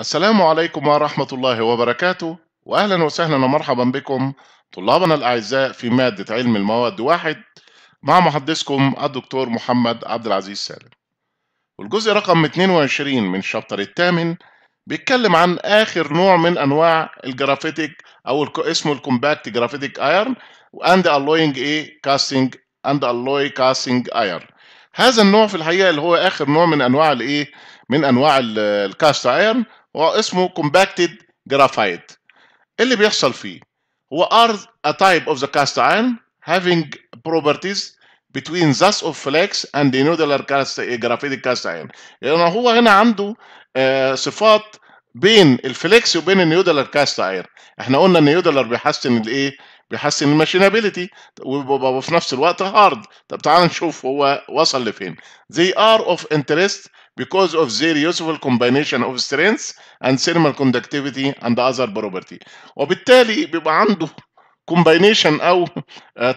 السلام عليكم ورحمة الله وبركاته وأهلا وسهلا ومرحبا بكم طلابنا الأعزاء في مادة علم المواد واحد مع محدثكم الدكتور محمد عبد العزيز سالم والجزء رقم 22 من الشابتر الثامن بيتكلم عن آخر نوع من أنواع الجرافيتك أو اسمه الكومباكت جرافيتك ايرن واند ألوينج إيه كاستنج اند ألوي كاستنج ايرن هذا النوع في الحقيقة اللي هو آخر نوع من أنواع الإيه من أنواع الكاست ايرن واسمه compacted graphite اللي بيحصل فيه هو ارض a type of the cast iron having properties between thus of flex and the nodular cast graphitic cast iron لان يعني هو هنا عنده صفات بين الفليكس وبين النيودلر كاست اير احنا قلنا النيودلر بيحسن الايه بيحسن الماشينابيلتي وفي نفس الوقت هارد طب تعال نشوف هو وصل لفين they are of interest because of their useful combination of strengths and thermal conductivity and other property وبالتالي بيبقى عنده combination او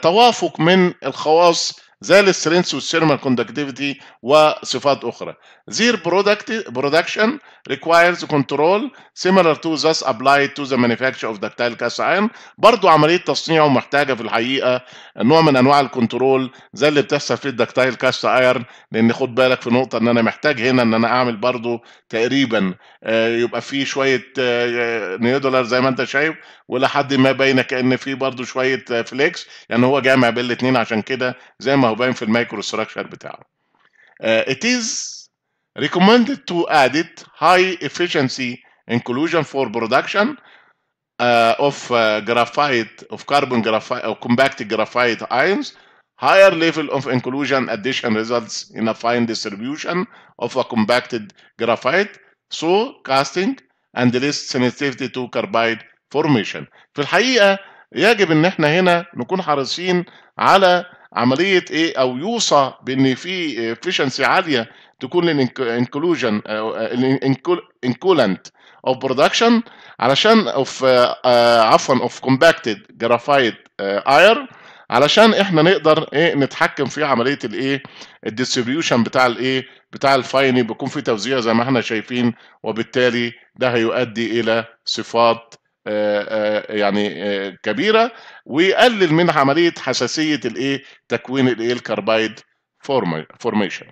توافق من الخواص زي السترينث والثيرمال كوندكتيفيتي وصفات اخرى. زير برودكت برودكشن ريكوايرز كنترول سيميلر تو ذس ابلايد تو ذا مانيفاكتشر اوف داكتايل كاست ايرن برضه عمليه تصنيعه محتاجه في الحقيقه نوع من انواع الكنترول زي اللي بتحصل في الدكتايل كاست ايرن لان خد بالك في نقطه ان انا محتاج هنا ان انا اعمل برضه تقريبا آه، يبقى في شويه آه، آه، نيودولر زي ما انت شايف ولحد ما باينه كان في برضه شويه فليكس يعني هو جامع بين الاثنين عشان كده زي ما وباين هو باين في المايكرو ستراكشر بتاعه. Uh, it is recommended to add it high efficiency inclusion for production uh, of uh, graphite, of carbon graphite, or compact graphite ions. Higher level of inclusion addition results in a fine distribution of a compacted graphite, so casting and less sensitivity to carbide formation. في الحقيقة يجب ان احنا هنا نكون حريصين على عمليه ايه او يوصى بان في افشنسي عاليه تكون للانكلوجن آه، انكولنت اوف برودكشن علشان اوف آه، آه، عفوا اوف كومباكتد جرافايت اير علشان احنا نقدر ايه نتحكم في عمليه الايه الديستريبيوشن بتاع الايه بتاع الفاينل بيكون في توزيع زي ما احنا شايفين وبالتالي ده هيؤدي الى صفات آه، آه، يعني آه، كبيره ويقلل من عمليه حساسيه الايه تكوين الايه الكاربايد فورميشن